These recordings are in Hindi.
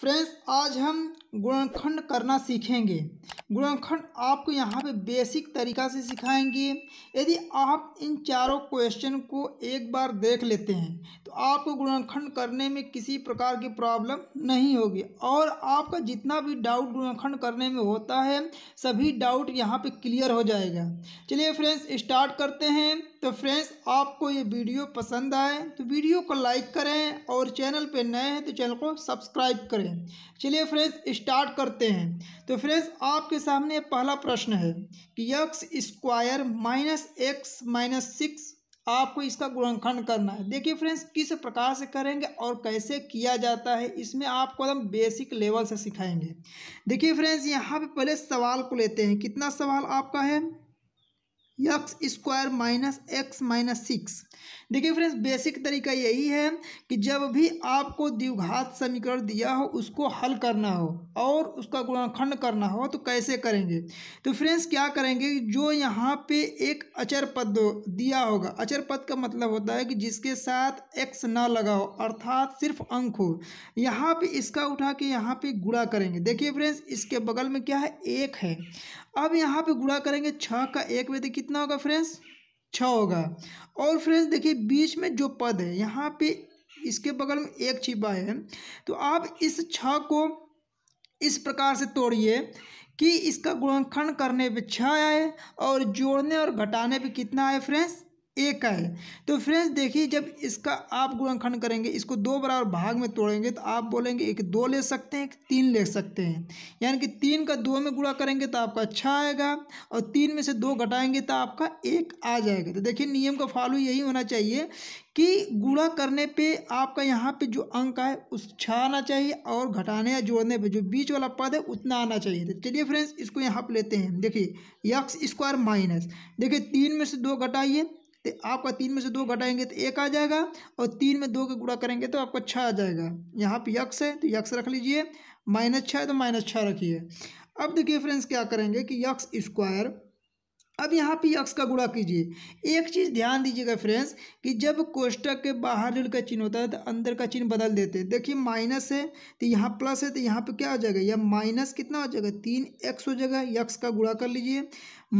फ्रेंड्स आज हम गुणनखंड करना सीखेंगे गुणनखंड आपको यहाँ पे बेसिक तरीका से सिखाएंगे यदि आप इन चारों क्वेश्चन को एक बार देख लेते हैं तो आपको गुणनखंड करने में किसी प्रकार की प्रॉब्लम नहीं होगी और आपका जितना भी डाउट गुणनखंड करने में होता है सभी डाउट यहाँ पे क्लियर हो जाएगा चलिए फ्रेंड्स स्टार्ट करते हैं तो फ्रेंड्स आपको ये वीडियो पसंद आए तो वीडियो को लाइक करें और चैनल पर नए हैं तो चैनल को सब्सक्राइब करें उत्तर है चलिए फ्रेंड्स स्टार्ट करते हैं तो फ्रेंड्स आपके सामने पहला प्रश्न है कि x square minus x minus six आपको इसका गुणनखंड करना है देखिए फ्रेंड्स किस प्रकार से करेंगे और कैसे किया जाता है इसमें आपको हम बेसिक लेवल से सिखाएंगे देखिए फ्रेंड्स यहाँ पर पहले सवाल को लेते हैं कितना सवाल आपका है x square minus x minus six देखिए फ्रेंड्स बेसिक तरीका यही है कि जब भी आपको द्विघात समीकरण दिया हो उसको हल करना हो और उसका गुणाखंड करना हो तो कैसे करेंगे तो फ्रेंड्स क्या करेंगे जो यहाँ पे एक अचर पद दिया होगा अचर पद का मतलब होता है कि जिसके साथ एक्स ना लगा हो अर्थात सिर्फ अंक हो यहाँ पे इसका उठा के यहाँ पे गुड़ा करेंगे देखिए फ्रेंड्स इसके बगल में क्या है एक है अब यहाँ पे गुड़ा करेंगे छः का एक में तो कितना होगा फ्रेंड्स छ अच्छा होगा और फ्रेंड्स देखिए बीच में जो पद है यहाँ पे इसके बगल में एक छिपा है तो आप इस छ को इस प्रकार से तोड़िए कि इसका गुणनखंड करने पे छ आए और जोड़ने और घटाने पे कितना आए फ्रेंड्स ए का है तो फ्रेंड्स देखिए जब इसका आप गुणनखंड करेंगे इसको दो बराबर भाग में तोड़ेंगे तो आप बोलेंगे एक दो ले सकते हैं एक तीन ले सकते हैं यानी कि तीन का दो में गुणा करेंगे तो आपका अच्छा आएगा और तीन में से दो घटाएंगे तो आपका एक आ जाएगा तो देखिए नियम का फॉलो यही होना चाहिए कि गुणा करने पे आपका यहाँ पे जो अंक है उस छः आना चाहिए और घटाने या जोड़ने पे जो बीच वाला पद है उतना आना चाहिए तो चलिए फ्रेंड्स इसको यहाँ पे लेते हैं देखिए यक्स स्क्वायर माइनस देखिए तीन में से दो घटाइए तो आपका तीन में से दो घटाएंगे तो एक आ जाएगा और तीन में दो का गुणा करेंगे तो आपका छः आ जाएगा यहाँ पे यक्स है तो यक्स रख लीजिए माइनस छः है तो माइनस छः रखिए अब देखिए फ्रेंड्स क्या करेंगे कि यक्स स्क्वायर अब यहाँ पे अक्स का गुणा कीजिए एक चीज़ ध्यान दीजिएगा फ्रेंड्स कि जब कोष्टक के बाहर ऋण का चिन्ह होता है तो अंदर का चिन्ह बदल देते हैं देखिए माइनस है तो यहाँ प्लस है तो यहाँ पे क्या हो जाएगा यह माइनस कितना हो जाएगा तीन एक्स हो जाएगा यक्स का गुणा कर लीजिए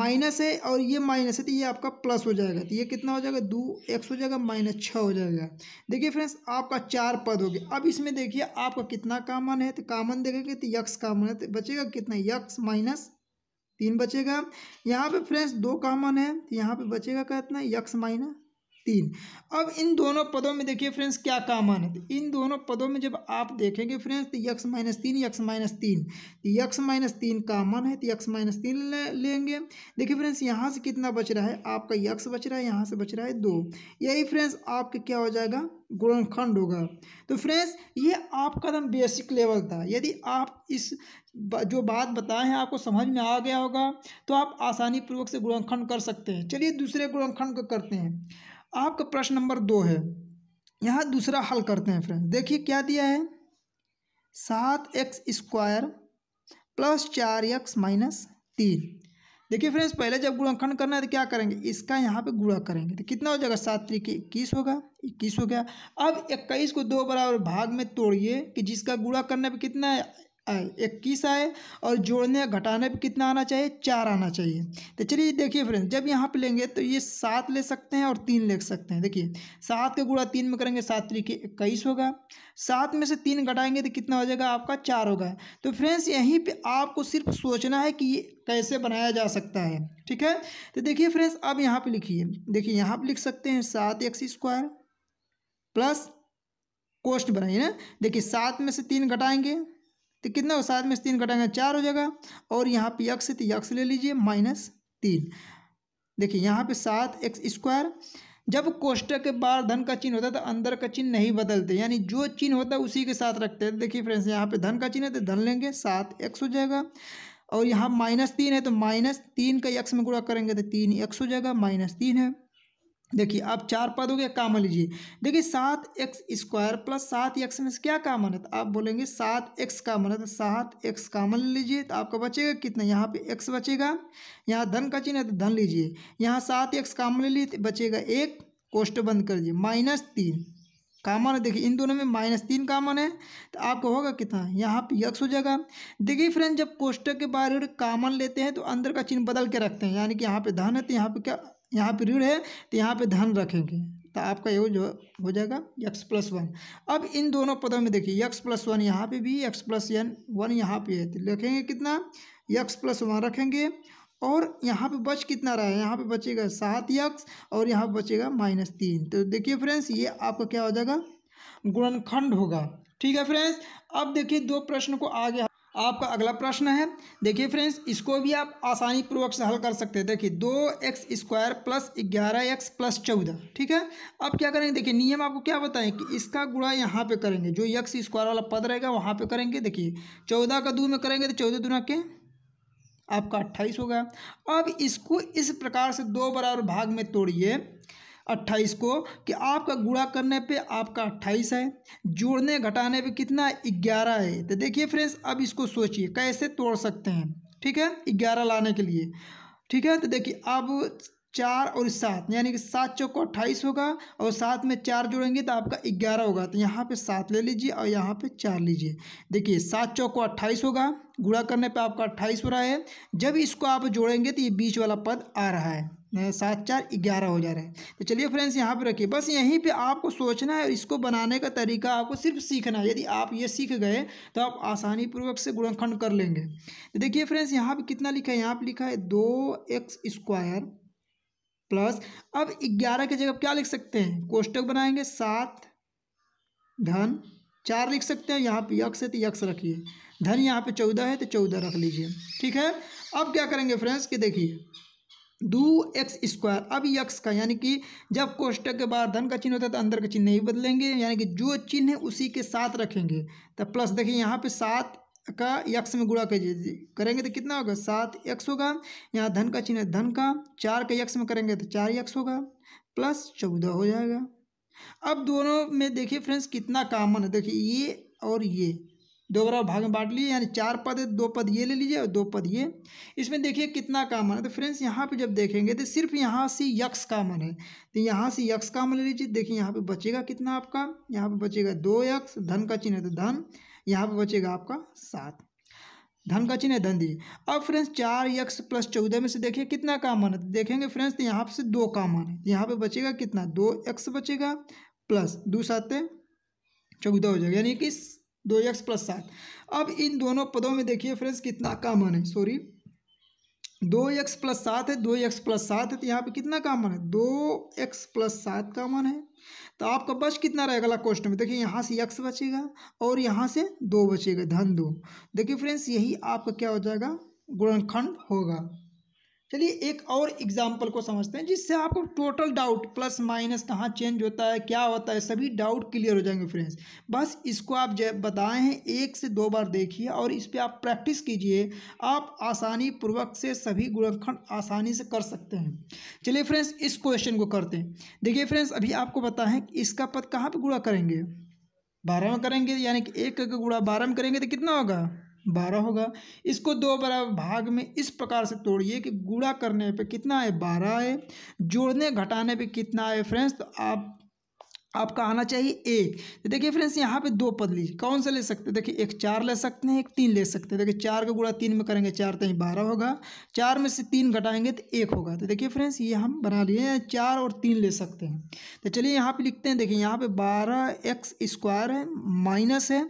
माइनस है और ये माइनस है तो ये आपका प्लस हो जाएगा तो ये कितना हो जाएगा दो एक्स हो जाएगा माइनस छः हो जाएगा देखिए फ्रेंड्स आपका चार पद हो गया अब इसमें देखिए आपका कितना कामन है तो कामन देखेंगे तो यक्स कामन है तो बचेगा कितना यक्स माइनस तीन बचेगा यहाँ पे फ्रेंड्स दो कॉमन है तो यहाँ पे बचेगा कितना यक्स माइनस तीन अब इन दोनों पदों में देखिए फ्रेंड्स क्या कामन है तो इन दोनों पदों में जब आप देखेंगे फ्रेंड्स तो यक्स माइनस तीन यक्स माइनस तीन तो यक्स माइनस तीन कामन है तो यक्स माइनस तीन ले, लेंगे देखिए फ्रेंड्स यहाँ से कितना बच रहा है आपका यक्स बच रहा है यहाँ से बच रहा है दो यही फ्रेंड्स आपके क्या हो जाएगा गुणखंड होगा तो फ्रेंड्स ये आपका एकदम बेसिक लेवल था यदि आप इस जो बात बताए हैं आपको समझ में आ गया होगा तो आप आसानी पूर्वक से गुणखंड कर सकते हैं चलिए दूसरे गुणखंड को करते हैं आपका प्रश्न नंबर दो है यहाँ दूसरा हल करते हैं फ्रेंड्स देखिए क्या दिया है सात एक्स स्क्वायर प्लस चार एक्स माइनस तीन देखिए फ्रेंड्स पहले जब गुणाखंड करना है तो क्या करेंगे इसका यहाँ पे गुणा करेंगे तो कितना हो जाएगा सात तरीके इक्कीस होगा इक्कीस हो गया अब इक्कीस को दो बराबर भाग में तोड़िए कि जिसका गुणा करने पे कितना है इक्कीस आए और जोड़ने घटाने पे कितना आना चाहिए चार आना चाहिए तो चलिए देखिए फ्रेंड्स जब यहाँ पे लेंगे तो ये सात ले सकते हैं और तीन ले सकते हैं देखिए सात का गुड़ा तीन में करेंगे सात तरीके इक्कीस होगा सात में से तीन घटाएंगे तो कितना हो जाएगा आपका चार होगा तो फ्रेंड्स यहीं पर आपको सिर्फ सोचना है कि ये कैसे बनाया जा सकता है ठीक है तो देखिए फ्रेंड्स अब यहाँ पर लिखिए देखिए यहाँ पर लिख सकते हैं सात एक्स स्क्वायर प्लस कोष्ट बनाइए ना देखिए सात में से तीन घटाएंगे तो कितना हो सात में से तीन कटाएंगे चार हो जाएगा और यहाँ पे यक्स है तो यक्स ले लीजिए माइनस तीन देखिए यहाँ पे सात एक्स स्क्वायर जब कोष्टक के बाहर धन का चिन्ह होता है तो अंदर का चिन्ह नहीं बदलते यानी जो चिन्ह होता है उसी के साथ रखते हैं देखिए फ्रेंड्स यहाँ पे धन का चिन्ह है तो धन लेंगे सात एक्स हो जाएगा और यहाँ माइनस तीन है तो माइनस तीन का यक्स में गुणा करेंगे तो तीन एक्स हो जाएगा माइनस तीन है देखिए आप चार पद हो गया कामन लीजिए देखिए सात एक्स स्क्वायर प्लस सात एक्स में क्या कामन है तो आप बोलेंगे सात एक्स कामन है तो सात एक्स कामन लीजिए तो आपका बचेगा कितना यहाँ पे एक्स बचेगा यहाँ धन का चिन्ह है तो धन लीजिए यहाँ सात एक्स काम ले लीजिए तो बचेगा एक कोष्ट बंद कर दीजिए माइनस तीन कामन है देखिए इन दोनों में माइनस तीन कामन है तो आपको होगा कितना यहाँ पे यक्स हो जाएगा देखिए फ्रेंड जब कोष्टक के बारे में कामन लेते हैं तो अंदर का चिन्ह बदल के रखते हैं यानी कि यहाँ पे धन है तो यहाँ पे क्या यहाँ पे ऋण है तो यहाँ पे धन रखेंगे तो आपका जो हो जाएगा यक्स प्लस वन अब इन दोनों पदों में देखिए यक्स प्लस वन यहाँ पे भी एक्स प्लस एन वन यहाँ पे है तो लिखेंगे कितना यक्स प्लस वन रखेंगे और यहाँ पे बच कितना रहा है यहाँ पे बचेगा सात यक्स और यहाँ बचेगा माइनस तीन तो देखिए फ्रेंड्स ये आपका क्या हो जाएगा गुणनखंड होगा ठीक है फ्रेंड्स अब देखिए दो प्रश्न को आगे आपका अगला प्रश्न है देखिए फ्रेंड्स इसको भी आप आसानी पूर्वक से हल कर सकते हैं देखिए दो एक्स स्क्वायर प्लस ग्यारह एक्स प्लस चौदह ठीक है अब क्या करेंगे देखिए नियम आपको क्या बताएं कि इसका गुणा यहाँ पे करेंगे जो एक्स स्क्वायर वाला पद रहेगा वहाँ पे करेंगे देखिए चौदह का दो में करेंगे तो चौदह दुना के आपका अट्ठाईस होगा अब इसको इस प्रकार से दो बराबर भाग में तोड़िए अट्ठाईस को कि आपका गुणा करने पे आपका अट्ठाईस है जोड़ने घटाने पे कितना ग्यारह है तो देखिए फ्रेंड्स अब इसको सोचिए कैसे तोड़ सकते हैं ठीक है ग्यारह लाने के लिए ठीक है तो देखिए अब चार और सात यानी कि सात चौको अट्ठाईस होगा और सात में चार जोड़ेंगे तो आपका ग्यारह होगा तो यहाँ पे सात ले लीजिए और यहाँ पे चार लीजिए देखिए सात चौको अट्ठाईस होगा गुणा करने पे आपका अट्ठाईस हो रहा है जब इसको आप जोड़ेंगे तो ये बीच वाला पद आ रहा है सात चार ग्यारह हो जा रहा है तो चलिए फ्रेंड्स यहाँ पे रखिए बस यहीं पे आपको सोचना है और इसको बनाने का तरीका आपको सिर्फ सीखना है यदि आप ये सीख गए तो आप आसानी पूर्वक से गुणनखंड कर लेंगे तो देखिए फ्रेंड्स यहाँ पे कितना लिखा है यहाँ पे लिखा है दो एक्स स्क्वायर प्लस अब ग्यारह की जगह क्या लिख सकते हैं कोष्टक बनाएंगे सात धन चार लिख सकते हैं यहाँ पे यक्ष है तो यक्ष रखिए धन यहाँ पे चौदह है तो चौदह रख लीजिए ठीक है अब क्या करेंगे फ्रेंड्स कि देखिए दो एक्स स्क्वायर अब यक्स का यानी कि जब कोष्टक के बाद धन का चिन्ह होता है तो अंदर का चिन्ह नहीं बदलेंगे यानी कि जो चिन्ह है उसी के साथ रखेंगे तो प्लस देखिए यहाँ पे सात का यक्ष में गुणा करेंगे तो कितना होगा सात यक्ष होगा यहाँ धन का चिन्ह धन का चार का यक्ष में करेंगे तो चार यक्ष होगा प्लस चौदह हो जाएगा अब दोनों में देखिए फ्रेंड्स कितना कामन है देखिए ये और ये दो बार भाग में बांट लिए यानी चार पद दो पद ये ले लीजिए और दो पद ये इसमें देखिए कितना कामन है तो फ्रेंड्स यहाँ पे जब देखेंगे तो सिर्फ यहाँ से यक्स कामन है तो यहाँ से यक्स कामन ले लीजिए देखिए यहाँ पे बचेगा कितना आपका यहाँ पे बचेगा दो यक्स धन का चिन्ह है तो धन यहाँ पर बचेगा आपका सात धन का चिन्ह है धन दी अब फ्रेंड्स चार यक्स प्लस चौदह में से देखिए कितना कामन है देखेंगे फ्रेंड्स तो यहाँ से दो कामन है यहाँ पे बचेगा कितना दो एक्स बचेगा प्लस दो सात चौदह हो जाएगा यानी कि दो एक्स प्लस सात अब इन दोनों पदों में देखिए फ्रेंड्स कितना कामन है सॉरी दो एक्स प्लस सात है दो एक्स प्लस सात है तो यहाँ पे कितना कामन है दो एक्स प्लस सात कामन है तो आपका बच कितना रहेगा अगला क्वेश्चन में देखिए यहाँ से एक बचेगा और यहाँ से दो बचेगा धन दो देखिए फ्रेंड्स यही आपका क्या हो जाएगा गुणनखंड होगा चलिए एक और एग्जाम्पल को समझते हैं जिससे आपको टोटल डाउट प्लस माइनस कहाँ चेंज होता है क्या होता है सभी डाउट क्लियर हो जाएंगे फ्रेंड्स बस इसको आप जब बताए हैं एक से दो बार देखिए और इस पर आप प्रैक्टिस कीजिए आप आसानी पूर्वक से सभी गुणखंड आसानी से कर सकते हैं चलिए फ्रेंड्स इस क्वेश्चन को करते हैं देखिए फ्रेंड्स अभी आपको बताएं कि इसका पद कहाँ पर गुड़ा करेंगे बारह में करेंगे यानी कि एक गुड़ा बारह में करेंगे तो कितना होगा बारह होगा इसको दो बराबर भाग में इस प्रकार से तोड़िए कि गुणा करने पे कितना है बारह है जोड़ने घटाने पे कितना है फ्रेंड्स तो आप आपका आना चाहिए एक तो देखिए फ्रेंड्स यहाँ पे दो पद लीजिए कौन सा ले सकते हैं देखिए एक चार ले सकते हैं एक तीन ले सकते हैं देखिए चार का गुणा तीन में करेंगे चार तो बारह होगा चार में से तीन घटाएंगे तो एक होगा तो देखिए फ्रेंड्स ये हम बना लिए हैं चार और तीन ले सकते हैं तो चलिए यहाँ पर लिखते हैं देखिए यहाँ पर बारह एक्स स्क्वायर है माइनस है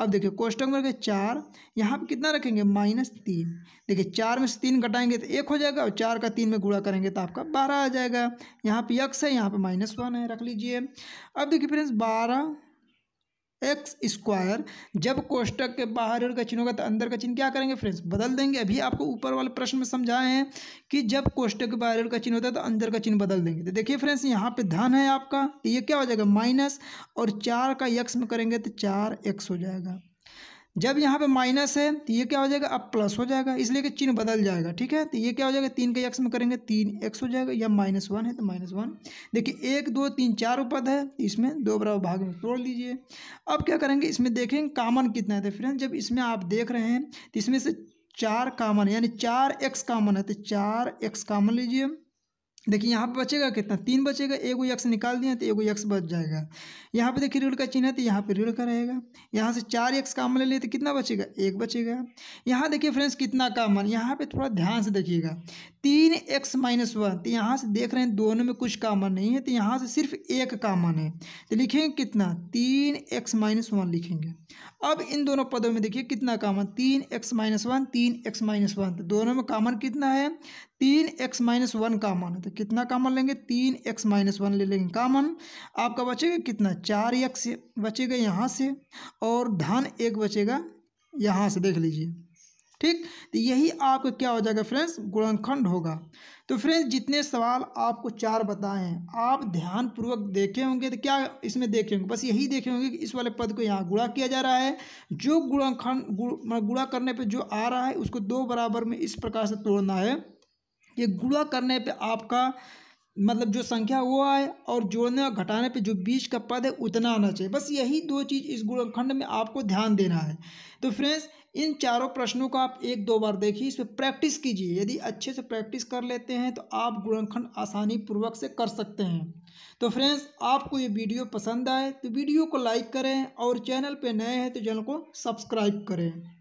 अब देखिए क्वेश्चन नंबर के चार यहाँ पर कितना रखेंगे माइनस तीन देखिए चार में से तीन घटाएंगे तो एक हो जाएगा और चार का तीन में गुणा करेंगे तो आपका बारह आ जाएगा यहाँ पे यक्स है यहाँ पे माइनस वन है रख लीजिए अब देखिए फ्रेंड्स बारह एक्स स्क्वायर जब कोष्टक के बाहर का चिन्ह होगा तो अंदर का चिन्ह क्या करेंगे फ्रेंड्स बदल देंगे अभी आपको ऊपर वाले प्रश्न में समझाए हैं कि जब कोष्टक के बाहर का चिन्ह होता है तो अंदर का चिन्ह बदल देंगे तो देखिए फ्रेंड्स यहाँ पे धन है आपका तो ये क्या हो जाएगा माइनस और चार का यक्स में करेंगे तो चार एक्स हो जाएगा जब यहाँ पे माइनस है तो ये क्या हो जाएगा अब प्लस हो जाएगा इसलिए कि चिन्ह बदल जाएगा ठीक है तो ये क्या हो जाएगा तीन के एक्स में करेंगे तीन एक्स हो जाएगा या माइनस वन है तो माइनस वन देखिए एक दो तीन चार उपद है तो इसमें दो बराबर भाग में तोड़ लीजिए अब क्या करेंगे इसमें देखेंगे कामन कितना है तो फ्रेंड जब इसमें आप देख रहे हैं तो इसमें से चार कामन यानी चार एक्स कामन है तो चार एक्स कामन लीजिए देखिए यहाँ पे बचेगा कितना तीन बचेगा एगो यक्स निकाल दिया तो एगो यक्स बच जाएगा यहाँ पे देखिए ऋण का चिन्ह है तो यहाँ पे ऋण का रहेगा यहाँ से चार यक्स काम ले लिए तो कितना बचेगा एक बचेगा यहाँ देखिए फ्रेंड्स कितना काम मान यहाँ पे थोड़ा ध्यान से देखिएगा तीन एक्स माइनस वन तो यहाँ से देख रहे हैं दोनों में कुछ कामन नहीं है तो यहाँ से सिर्फ एक कामन है तो लिखेंगे कितना तीन एक्स माइनस वन लिखेंगे अब इन दोनों पदों में देखिए कितना कामन तीन एक्स माइनस वन तीन एक्स माइनस वन तो दोनों में कामन कितना है तीन एक्स माइनस वन कामन है तो कितना कामन लेंगे तीन एक्स माइनस वन ले लेंगे कामन आपका बचेगा कितना चार एक्स बचेगा यहाँ से और धन एक बचेगा यहाँ से देख लीजिए ठीक तो यही आपका क्या हो जाएगा फ्रेंड्स गुणनखंड होगा तो फ्रेंड्स जितने सवाल आपको चार बताए हैं आप ध्यानपूर्वक देखे होंगे तो क्या इसमें देखे होंगे बस यही देखे होंगे कि इस वाले पद को यहाँ गुणा किया जा रहा है जो गुणनखंड गुण, मतलब गुणा करने पर जो आ रहा है उसको दो बराबर में इस प्रकार से तोड़ना है ये गुणा करने पर आपका मतलब जो संख्या वो आए और जोड़ने और घटाने पे जो बीच का पद है उतना आना चाहिए बस यही दो चीज़ इस गुणखंड में आपको ध्यान देना है तो फ्रेंड्स इन चारों प्रश्नों को आप एक दो बार देखिए इस पर प्रैक्टिस कीजिए यदि अच्छे से प्रैक्टिस कर लेते हैं तो आप गुणखंड आसानी पूर्वक से कर सकते हैं तो फ्रेंड्स आपको ये वीडियो पसंद आए तो वीडियो को लाइक करें और चैनल पर नए हैं तो चैनल को सब्सक्राइब करें